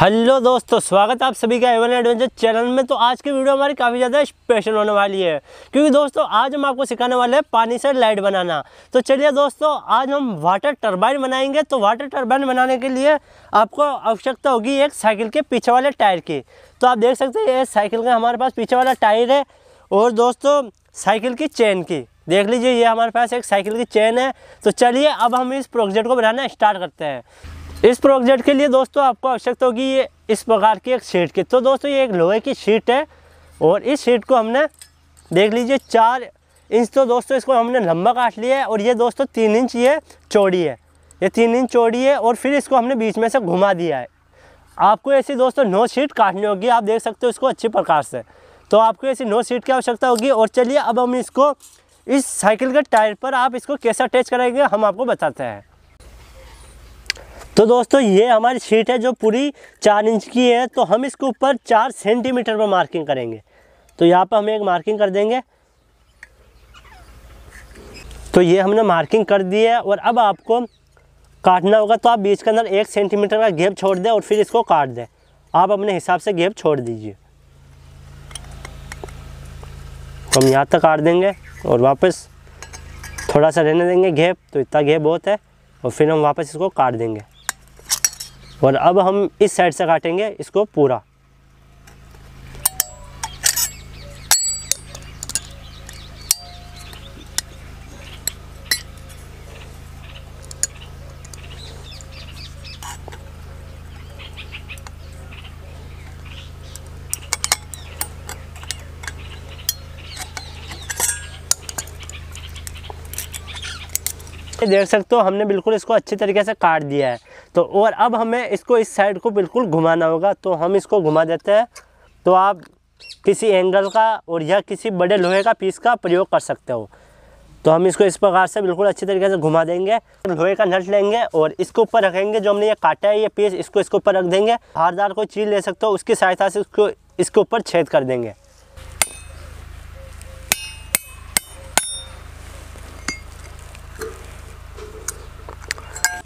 hello दोस्तों स्वागत आप सभी का एवन एडवेंचर चैनल में तो आज की वीडियो हमारी काफ़ी ज़्यादा स्पेशल होने वाली है क्योंकि दोस्तों आज हम आपको सिखाने वाले हैं पानी से लाइट बनाना तो चलिए दोस्तों आज हम वाटर टरबाइन बनाएंगे तो वाटर टरबाइन बनाने के लिए आपको आवश्यकता होगी एक साइकिल के पीछे वाले टायर की तो आप देख सकते हैं ये साइकिल का हमारे पास पीछे वाला टायर है और दोस्तों साइकिल की चेन की देख लीजिए ये हमारे पास एक साइकिल की चेन है तो चलिए अब हम इस प्रोजेक्ट को बनाना स्टार्ट करते हैं इस प्रोजेक्ट के लिए दोस्तों आपको आवश्यकता होगी ये इस प्रकार की एक शीट की तो दोस्तों ये एक लोहे की शीट है और इस शीट को हमने देख लीजिए चार इंच तो दोस्तों इसको हमने लंबा काट लिया है और ये दोस्तों तीन इंच ये चौड़ी है ये तीन इंच चौड़ी है और फिर इसको हमने बीच में से घुमा दिया है आपको ऐसी दोस्तों नौ शीट काटनी होगी आप देख सकते हो इसको अच्छी प्रकार से तो आपको ऐसी नौ शीट की आवश्यकता होगी और चलिए अब हम इसको इस साइकिल के टायर पर आप इसको कैसे अटैच करेंगे हम आपको बताते हैं तो दोस्तों ये हमारी शीट है जो पूरी चार इंच की है तो हम इसके ऊपर चार सेंटीमीटर पर मार्किंग करेंगे तो यहाँ पर हम एक मार्किंग कर देंगे तो ये हमने मार्किंग कर दी है और अब आपको काटना होगा तो आप बीच के अंदर एक सेंटीमीटर का गेप छोड़ दें और फिर इसको काट दें आप अपने हिसाब से गेप छोड़ दीजिए तो हम यहाँ तक काट देंगे और वापस थोड़ा सा रहने देंगे घेप तो इतना घेप बहुत है और फिर हम वापस इसको काट देंगे और अब हम इस साइड से काटेंगे इसको पूरा देख सकते हो हमने बिल्कुल इसको अच्छे तरीके से काट दिया है तो और अब हमें इसको इस साइड को बिल्कुल घुमाना होगा तो हम इसको घुमा देते हैं तो आप किसी एंगल का और या किसी बड़े लोहे का पीस का प्रयोग कर सकते हो तो हम इसको इस प्रकार से बिल्कुल अच्छे तरीके से घुमा देंगे लोहे का नट लेंगे और इसके ऊपर रखेंगे जो हमने ये काटा है ये पीस इसको इसके ऊपर रख देंगे हारदार कोई चीज़ ले सकते हो उसकी सहायता से उसको इसके ऊपर छेद कर देंगे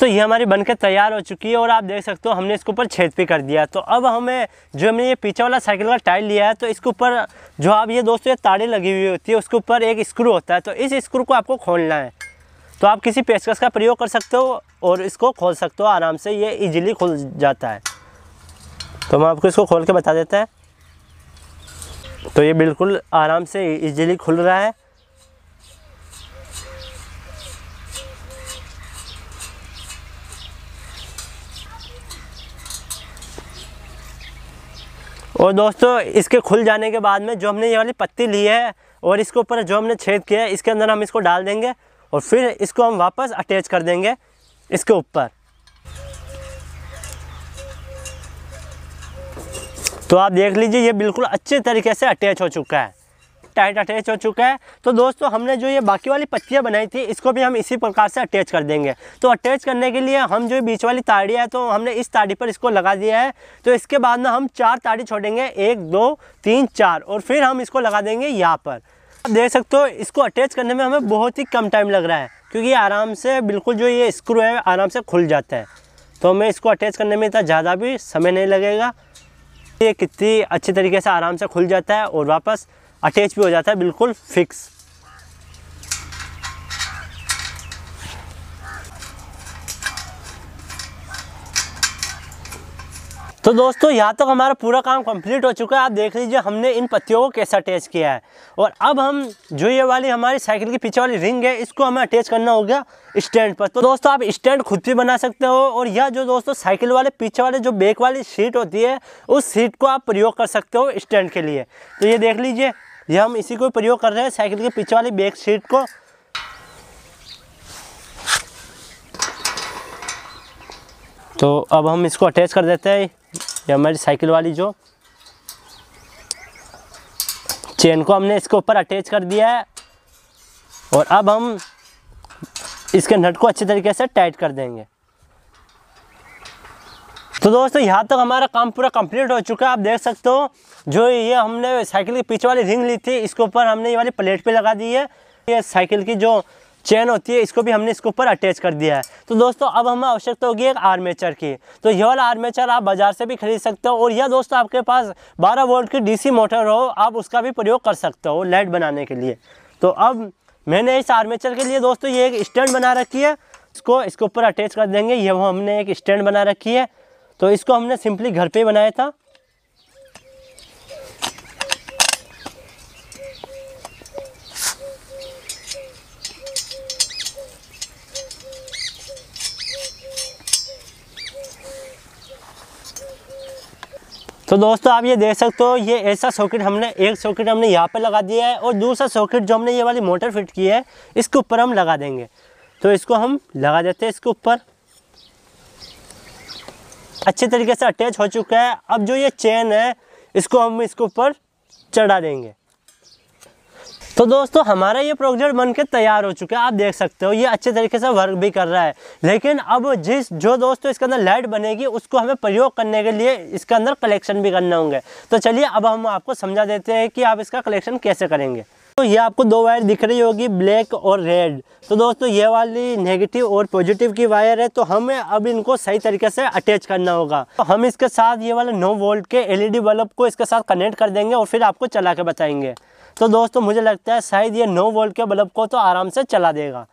तो ये हमारी बनकर तैयार हो चुकी है और आप देख सकते हो हमने इसके ऊपर छेद भी कर दिया तो अब हमें जो हमने ये पीछे वाला साइकिल का टायर लिया है तो इसके ऊपर जो आप ये दोस्तों ये ताड़े लगी हुई होती है उसके ऊपर एक स्क्रू होता है तो इस स्क्रू को आपको खोलना है तो आप किसी पेशकश का प्रयोग कर सकते हो और इसको खोल सकते हो आराम से ये ईजिली खुल जाता है तो मैं आपको इसको खोल के बता देता है तो ये बिल्कुल आराम से ईजिली खुल रहा है और दोस्तों इसके खुल जाने के बाद में जो हमने ये वाली पत्ती ली है और इसके ऊपर जो हमने छेद किया है इसके अंदर हम इसको डाल देंगे और फिर इसको हम वापस अटैच कर देंगे इसके ऊपर तो आप देख लीजिए ये बिल्कुल अच्छे तरीके से अटैच हो चुका है टाइट अटैच हो चुका है तो दोस्तों हमने जो ये बाकी वाली पत्तियाँ बनाई थी इसको भी हम इसी प्रकार से अटैच कर देंगे तो अटैच करने के लिए हम जो बीच वाली ताड़ी है तो हमने इस ताड़ी पर इसको लगा दिया है तो इसके बाद ना हम चार ताड़ी छोड़ेंगे एक दो तीन चार और फिर हम इसको लगा देंगे यहाँ पर आप देख सकते हो इसको अटैच करने में हमें बहुत ही कम टाइम लग रहा है क्योंकि आराम से बिल्कुल जो ये स्क्रू है आराम से खुल जाता है तो हमें इसको अटैच करने में इतना ज़्यादा भी समय नहीं लगेगा ये कितनी अच्छी तरीके से आराम से खुल जाता है और वापस अटैच भी हो जाता है बिल्कुल फिक्स तो दोस्तों यहाँ तक तो हमारा पूरा काम कंप्लीट हो चुका है आप देख लीजिए हमने इन पत्तियों को कैसे अटैच किया है और अब हम जो ये वाली हमारी साइकिल की पीछे वाली रिंग है इसको हमें अटैच करना होगा स्टैंड पर तो दोस्तों आप स्टैंड खुद भी बना सकते हो और यह जो दोस्तों साइकिल वाले पीछे वाले जो बेक वाली सीट होती है उस सीट को आप प्रयोग कर सकते हो स्टैंड के लिए तो ये देख लीजिए ये हम इसी को प्रयोग कर रहे हैं साइकिल के पीछे वाली बैक सीट को तो अब हम इसको अटैच कर देते हैं ये हमारी साइकिल वाली जो चेन को हमने इसके ऊपर अटैच कर दिया है और अब हम इसके नट को अच्छे तरीके से टाइट कर देंगे तो दोस्तों यहाँ तक हमारा काम पूरा कंप्लीट हो चुका है आप देख सकते हो जो ये हमने साइकिल की पीछे वाली रिंग ली थी इसके ऊपर हमने ये वाली प्लेट पे लगा दी है ये साइकिल की जो चेन होती है इसको भी हमने इसके ऊपर अटैच कर दिया है तो दोस्तों अब हमें आवश्यकता होगी एक आर्मेचर की तो यह वाला आर्मेचर आप बाज़ार से भी खरीद सकते हो और यह दोस्तों आपके पास बारह वोल्ट की डी मोटर हो आप उसका भी प्रयोग कर सकते हो लाइट बनाने के लिए तो अब मैंने इस आर्मेचर के लिए दोस्तों ये एक स्टैंड बना रखी है इसको इसके ऊपर अटैच कर देंगे ये वो हमने एक स्टैंड बना रखी है तो इसको हमने सिंपली घर पे बनाया था तो दोस्तों आप ये देख सकते हो ये ऐसा सॉकेट हमने एक सॉकेट हमने यहाँ पे लगा दिया है और दूसरा सॉकेट जो हमने ये वाली मोटर फिट की है इसके ऊपर हम लगा देंगे तो इसको हम लगा देते हैं इसके ऊपर अच्छे तरीके से अटैच हो चुका है अब जो ये चेन है इसको हम इसके ऊपर चढ़ा देंगे तो दोस्तों हमारा ये प्रोजेक्ट बन के तैयार हो चुका है आप देख सकते हो ये अच्छे तरीके से वर्क भी कर रहा है लेकिन अब जिस जो दोस्तों इसके अंदर लाइट बनेगी उसको हमें प्रयोग करने के लिए इसके अंदर कलेक्शन भी करना होंगे तो चलिए अब हम आपको समझा देते हैं कि आप इसका कलेक्शन कैसे करेंगे तो ये आपको दो वायर दिख रही होगी ब्लैक और रेड तो दोस्तों ये वाली नेगेटिव और पॉजिटिव की वायर है तो हमें अब इनको सही तरीके से अटैच करना होगा तो हम इसके साथ ये वाला नो वोल्ट के एलईडी बल्ब को इसके साथ कनेक्ट कर देंगे और फिर आपको चला के बताएंगे तो दोस्तों मुझे लगता है शायद ये नौ वोल्ट के बल्ब को तो आराम से चला देगा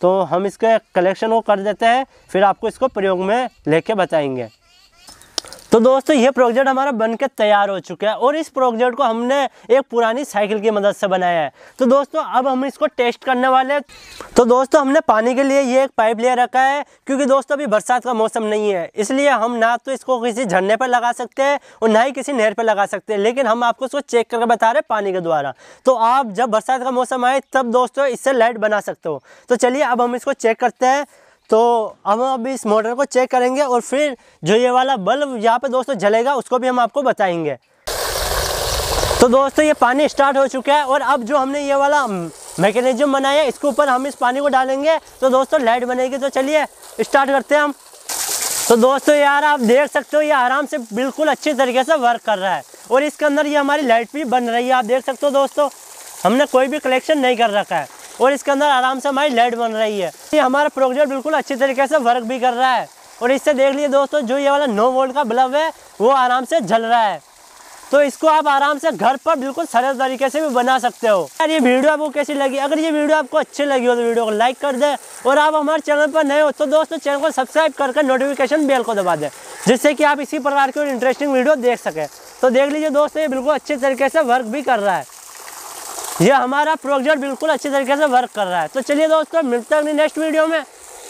तो हम इसके कलेक्शन को कर देते हैं फिर आपको इसको प्रयोग में लेके बताएंगे तो दोस्तों ये प्रोजेक्ट हमारा बनकर तैयार हो चुका है और इस प्रोजेक्ट को हमने एक पुरानी साइकिल की मदद से बनाया है तो दोस्तों अब हम इसको टेस्ट करने वाले हैं तो दोस्तों हमने पानी के लिए ये एक पाइप ले रखा है क्योंकि दोस्तों अभी बरसात का मौसम नहीं है इसलिए हम ना तो इसको किसी झरने पर लगा सकते हैं और ना ही किसी नहर पर लगा सकते हैं लेकिन हम आपको इसको चेक करके बता रहे हैं पानी के द्वारा तो आप जब बरसात का मौसम आए तब दोस्तों इससे लाइट बना सकते हो तो चलिए अब हम इसको चेक करते हैं तो हम अब इस मोटर को चेक करेंगे और फिर जो ये वाला बल्ब यहाँ पे दोस्तों जलेगा उसको भी हम आपको बताएंगे तो दोस्तों ये पानी स्टार्ट हो चुका है और अब जो हमने ये वाला मैकेनिज्म बनाया इसके ऊपर हम इस पानी को डालेंगे तो दोस्तों लाइट बनेगी तो चलिए स्टार्ट करते हैं हम तो दोस्तों यार आप देख सकते हो ये आराम से बिल्कुल अच्छी तरीके से वर्क कर रहा है और इसके अंदर ये हमारी लाइट भी बन रही है आप देख सकते हो दोस्तों हमने कोई भी कलेक्शन नहीं कर रखा है और इसके अंदर आराम से हमारी लाइट बन रही है ये हमारा प्रोजेक्ट बिल्कुल अच्छी तरीके से वर्क भी कर रहा है और इससे देख लीजिए दोस्तों जो ये वाला नौ वोल्ट का बल्ब है वो आराम से जल रहा है तो इसको आप आराम से घर पर बिल्कुल सरल तरीके से भी बना सकते हो यार ये वीडियो आपको कैसी लगी अगर ये वीडियो आपको अच्छी लगी हो तो वीडियो को लाइक कर दें और आप हमारे चैनल पर नए हो तो दोस्तों चैनल को सब्सक्राइब करके कर नोटिफिकेशन बेल को दबा दें जिससे कि आप इसी प्रकार की इंटरेस्टिंग वीडियो देख सकें तो देख लीजिए दोस्तों ये बिल्कुल अच्छे तरीके से वर्क भी कर रहा है ये हमारा प्रोजेक्ट बिल्कुल अच्छी तरीके से वर्क कर रहा है तो चलिए दोस्तों मिलते हैं नेक्स्ट वीडियो में